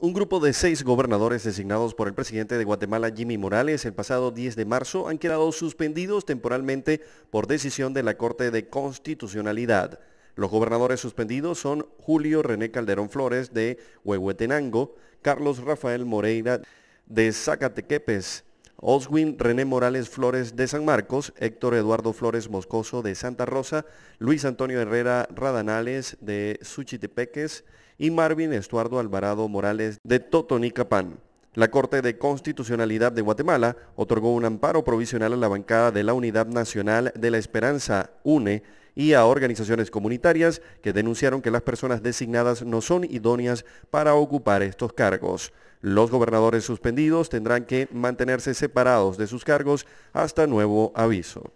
Un grupo de seis gobernadores designados por el presidente de Guatemala, Jimmy Morales, el pasado 10 de marzo han quedado suspendidos temporalmente por decisión de la Corte de Constitucionalidad. Los gobernadores suspendidos son Julio René Calderón Flores de Huehuetenango, Carlos Rafael Moreira de Zacatequepes, Oswin René Morales Flores de San Marcos, Héctor Eduardo Flores Moscoso de Santa Rosa, Luis Antonio Herrera Radanales de Suchitepeques y Marvin Estuardo Alvarado Morales de Totonicapán. La Corte de Constitucionalidad de Guatemala otorgó un amparo provisional a la bancada de la Unidad Nacional de la Esperanza, UNE, y a organizaciones comunitarias que denunciaron que las personas designadas no son idóneas para ocupar estos cargos. Los gobernadores suspendidos tendrán que mantenerse separados de sus cargos hasta nuevo aviso.